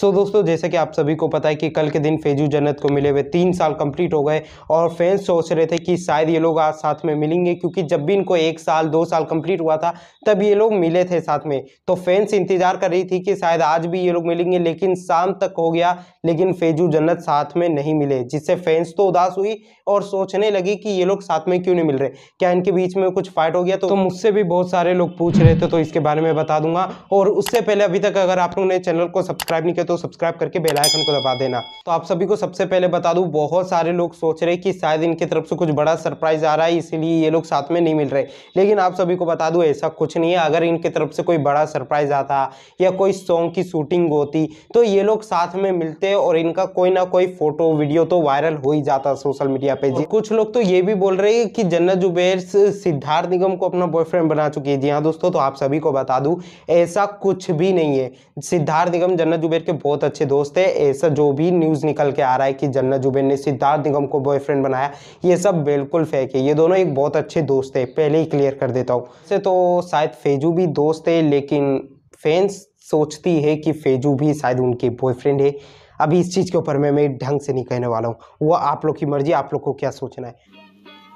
सो so, दोस्तों जैसे कि आप सभी को पता है कि कल के दिन फेजू जन्नत को मिले हुए तीन साल कंप्लीट हो गए और फैंस सोच रहे थे कि शायद ये लोग आज साथ में मिलेंगे क्योंकि जब भी इनको एक साल दो साल कंप्लीट हुआ था तब ये लोग मिले थे साथ में तो फैंस इंतजार कर रही थी कि शायद आज भी ये लोग मिलेंगे लेकिन शाम तक हो गया लेकिन फेजू जन्नत साथ में नहीं मिले जिससे फैंस तो उदास हुई और सोचने लगी कि ये लोग साथ में क्यों नहीं मिल रहे क्या इनके बीच में कुछ फाइट हो गया तो, मुझसे भी बहुत सारे लोग पूछ रहे थे तो इसके बारे में बता दूंगा और उससे पहले अभी तक अगर आप लोगों ने चैनल को सब्सक्राइब नहीं सके तो सब्सक्राइब करके बेल आइकन को दबा देना तो आप सभी को सबसे पहले बता दूं बहुत सारे लोग सोच रहे कि शायद इनके तरफ से कुछ बड़ा सरप्राइज आ रहा है इसीलिए ये लोग साथ में नहीं मिल रहे लेकिन आप सभी को बता दूं ऐसा कुछ नहीं है अगर इनके तरफ से कोई बड़ा सरप्राइज आता या कोई सॉन्ग की शूटिंग होती तो ये लोग साथ में मिलते और इनका कोई ना कोई फोटो वीडियो तो वायरल हो ही जाता सोशल मीडिया पे जी कुछ लोग तो ये भी बोल रहे हैं कि जन्नत जुबेर सिद्धार्थ निगम को अपना बॉयफ्रेंड बना चुकी है जी हाँ दोस्तों तो आप सभी को बता दूं ऐसा कुछ भी नहीं है सिद्धार्थ निगम जन्नत जुबेर के बहुत अच्छे दोस्त है ऐसा जो भी न्यूज़ निकल के आ रहा है कि जन्ना जुबेन ने सिद्धार्थ निगम को बॉयफ्रेंड बनाया ये सब बिल्कुल फेक है ये दोनों एक बहुत अच्छे दोस्त है पहले ही क्लियर कर देता हूँ वैसे तो शायद फेजू भी दोस्त है लेकिन फैंस सोचती है कि फेजू भी शायद उनके बॉयफ्रेंड है अभी इस चीज़ के ऊपर मैं मैं ढंग से नहीं कहने वाला हूँ वो आप लोग की मर्जी आप लोग को क्या सोचना है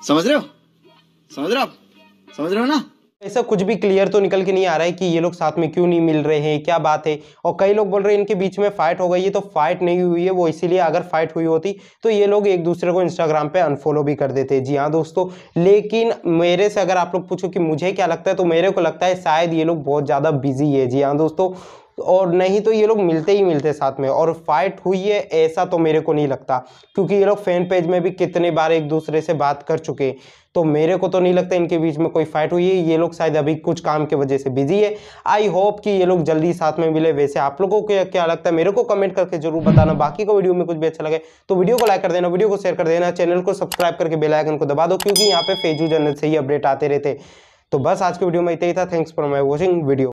समझ रहे हो समझ रहे हो समझ रहे हो ना ऐसा कुछ भी क्लियर तो निकल के नहीं आ रहा है कि ये लोग साथ में क्यों नहीं मिल रहे हैं क्या बात है और कई लोग बोल रहे हैं इनके बीच में फाइट हो गई है तो फाइट नहीं हुई है वो इसीलिए अगर फाइट हुई होती तो ये लोग एक दूसरे को इंस्टाग्राम पे अनफॉलो भी कर देते जी हाँ दोस्तों लेकिन मेरे से अगर आप लोग पूछो कि मुझे क्या लगता है तो मेरे को लगता है शायद ये लोग बहुत ज़्यादा बिजी है जी हाँ दोस्तों और नहीं तो ये लोग मिलते ही मिलते साथ में और फाइट हुई है ऐसा तो मेरे को नहीं लगता क्योंकि ये लोग फैन पेज में भी कितने बार एक दूसरे से बात कर चुके तो मेरे को तो नहीं लगता इनके बीच में कोई फाइट हुई है ये लोग शायद अभी कुछ काम के वजह से बिजी है आई होप कि ये लोग जल्दी साथ में मिले वैसे आप लोगों को क्या लगता है मेरे को कमेंट करके जरूर बताना बाकी को वीडियो में कुछ भी अच्छा लगे तो वीडियो को लाइक कर देना वीडियो को शेयर कर देना चैनल को सब्सक्राइब करके बेलाइकन को दबा दो क्योंकि यहाँ पे फेजू जनरल से ही अपडेट आते रहते तो बस आज के वीडियो में इतना ही था thanks for my watching video